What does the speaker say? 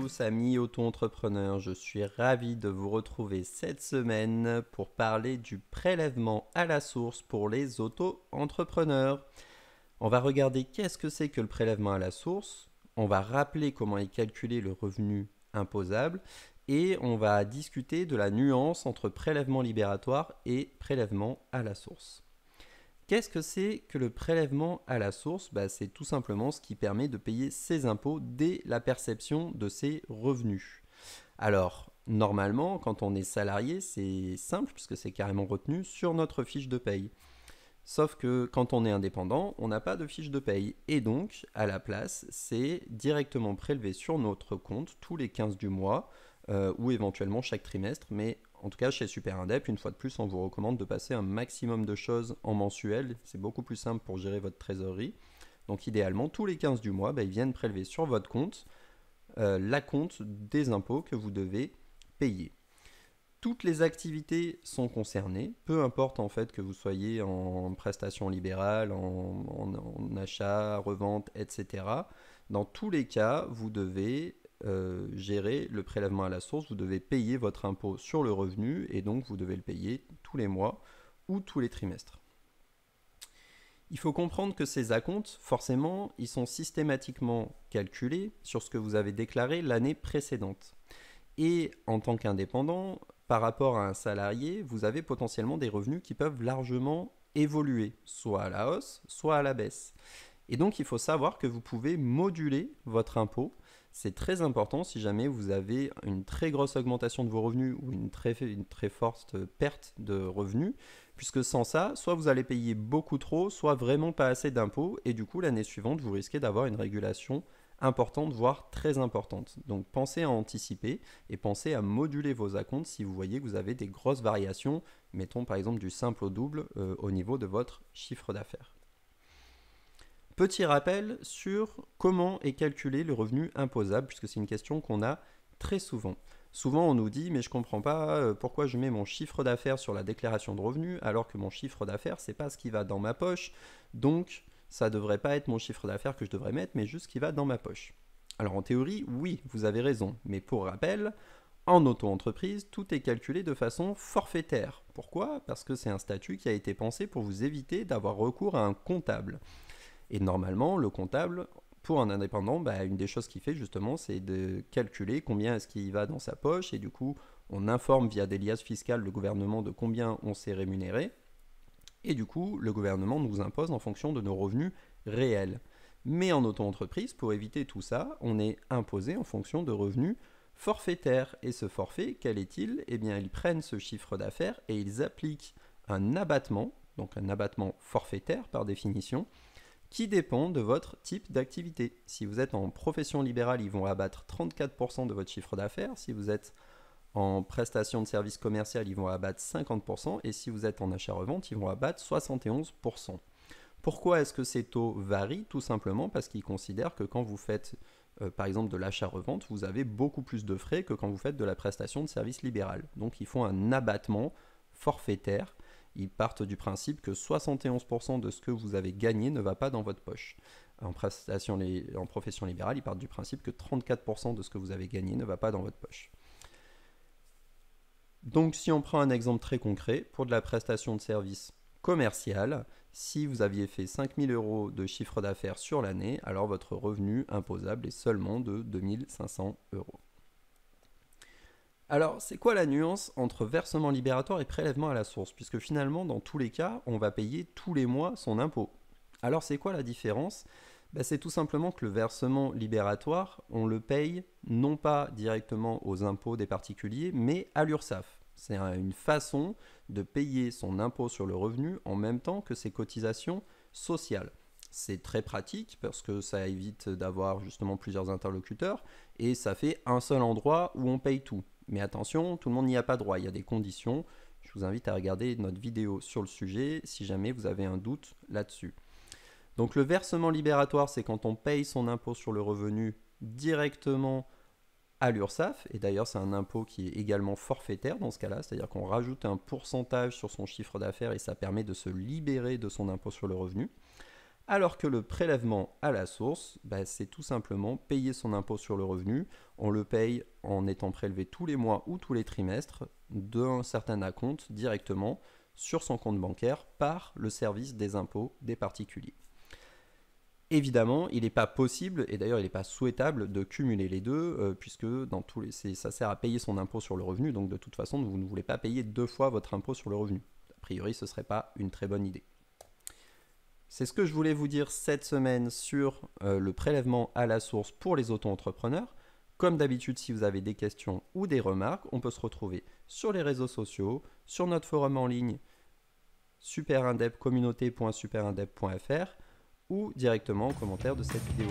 tous amis auto-entrepreneurs, je suis ravi de vous retrouver cette semaine pour parler du prélèvement à la source pour les auto-entrepreneurs. On va regarder qu'est-ce que c'est que le prélèvement à la source, on va rappeler comment est calculé le revenu imposable et on va discuter de la nuance entre prélèvement libératoire et prélèvement à la source. Qu'est-ce que c'est que le prélèvement à la source bah, C'est tout simplement ce qui permet de payer ses impôts dès la perception de ses revenus. Alors, normalement, quand on est salarié, c'est simple puisque c'est carrément retenu sur notre fiche de paye. Sauf que quand on est indépendant, on n'a pas de fiche de paye. Et donc, à la place, c'est directement prélevé sur notre compte tous les 15 du mois euh, ou éventuellement chaque trimestre, mais en tout cas, chez Super une fois de plus, on vous recommande de passer un maximum de choses en mensuel. C'est beaucoup plus simple pour gérer votre trésorerie. Donc idéalement, tous les 15 du mois, bah, ils viennent prélever sur votre compte euh, la compte des impôts que vous devez payer. Toutes les activités sont concernées, peu importe en fait que vous soyez en prestation libérale, en, en achat, revente, etc. Dans tous les cas, vous devez euh, gérer le prélèvement à la source. Vous devez payer votre impôt sur le revenu et donc vous devez le payer tous les mois ou tous les trimestres. Il faut comprendre que ces acomptes, forcément, ils sont systématiquement calculés sur ce que vous avez déclaré l'année précédente. Et en tant qu'indépendant, par rapport à un salarié, vous avez potentiellement des revenus qui peuvent largement évoluer, soit à la hausse, soit à la baisse. Et donc il faut savoir que vous pouvez moduler votre impôt c'est très important si jamais vous avez une très grosse augmentation de vos revenus ou une très, forte perte de revenus, puisque sans ça, soit vous allez payer beaucoup trop, soit vraiment pas assez d'impôts, et du coup l'année suivante, vous risquez d'avoir une régulation importante, voire très importante. Donc pensez à anticiper et pensez à moduler vos acomptes si vous voyez que vous avez des grosses variations, mettons par exemple du simple au double euh, au niveau de votre chiffre d'affaires. Petit rappel sur comment est calculé le revenu imposable, puisque c'est une question qu'on a très souvent. Souvent, on nous dit, mais je comprends pas euh, pourquoi je mets mon chiffre d'affaires sur la déclaration de revenus, alors que mon chiffre d'affaires, c'est pas ce qui va dans ma poche. Donc, ça devrait pas être mon chiffre d'affaires que je devrais mettre, mais juste ce qui va dans ma poche. Alors, en théorie, oui, vous avez raison. Mais pour rappel, en auto-entreprise, tout est calculé de façon forfaitaire. Pourquoi Parce que c'est un statut qui a été pensé pour vous éviter d'avoir recours à un comptable. Et normalement, le comptable, pour un indépendant, bah, une des choses qu'il fait justement, c'est de calculer combien est-ce qu'il va dans sa poche. Et du coup, on informe via des liasses fiscales le gouvernement de combien on s'est rémunéré. Et du coup, le gouvernement nous impose en fonction de nos revenus réels. Mais en auto-entreprise, pour éviter tout ça, on est imposé en fonction de revenus forfaitaires. Et ce forfait, quel est-il Eh bien, ils prennent ce chiffre d'affaires et ils appliquent un abattement, donc un abattement forfaitaire par définition, qui dépend de votre type d'activité. Si vous êtes en profession libérale, ils vont abattre 34% de votre chiffre d'affaires. Si vous êtes en prestation de service commercial, ils vont abattre 50%. Et si vous êtes en achat-revente, ils vont abattre 71%. Pourquoi est-ce que ces taux varient Tout simplement parce qu'ils considèrent que quand vous faites, euh, par exemple, de l'achat-revente, vous avez beaucoup plus de frais que quand vous faites de la prestation de service libéral. Donc ils font un abattement forfaitaire ils partent du principe que 71% de ce que vous avez gagné ne va pas dans votre poche. En, prestation, en profession libérale, ils partent du principe que 34% de ce que vous avez gagné ne va pas dans votre poche. Donc si on prend un exemple très concret, pour de la prestation de service commercial, si vous aviez fait 5000 euros de chiffre d'affaires sur l'année, alors votre revenu imposable est seulement de 2500 euros. Alors, c'est quoi la nuance entre versement libératoire et prélèvement à la source Puisque finalement, dans tous les cas, on va payer tous les mois son impôt. Alors, c'est quoi la différence ben, C'est tout simplement que le versement libératoire, on le paye non pas directement aux impôts des particuliers, mais à l'URSSAF. C'est une façon de payer son impôt sur le revenu en même temps que ses cotisations sociales. C'est très pratique parce que ça évite d'avoir justement plusieurs interlocuteurs et ça fait un seul endroit où on paye tout. Mais attention, tout le monde n'y a pas droit, il y a des conditions. Je vous invite à regarder notre vidéo sur le sujet si jamais vous avez un doute là-dessus. Donc le versement libératoire, c'est quand on paye son impôt sur le revenu directement à l'URSSAF. Et d'ailleurs, c'est un impôt qui est également forfaitaire dans ce cas-là, c'est-à-dire qu'on rajoute un pourcentage sur son chiffre d'affaires et ça permet de se libérer de son impôt sur le revenu alors que le prélèvement à la source, bah, c'est tout simplement payer son impôt sur le revenu. On le paye en étant prélevé tous les mois ou tous les trimestres d'un certain acompte directement sur son compte bancaire par le service des impôts des particuliers. Évidemment, il n'est pas possible, et d'ailleurs il n'est pas souhaitable, de cumuler les deux, euh, puisque dans tous les, ça sert à payer son impôt sur le revenu, donc de toute façon, vous ne voulez pas payer deux fois votre impôt sur le revenu. A priori, ce ne serait pas une très bonne idée. C'est ce que je voulais vous dire cette semaine sur euh, le prélèvement à la source pour les auto-entrepreneurs. Comme d'habitude, si vous avez des questions ou des remarques, on peut se retrouver sur les réseaux sociaux, sur notre forum en ligne superindepcommunauté.superindep.fr ou directement en commentaire de cette vidéo.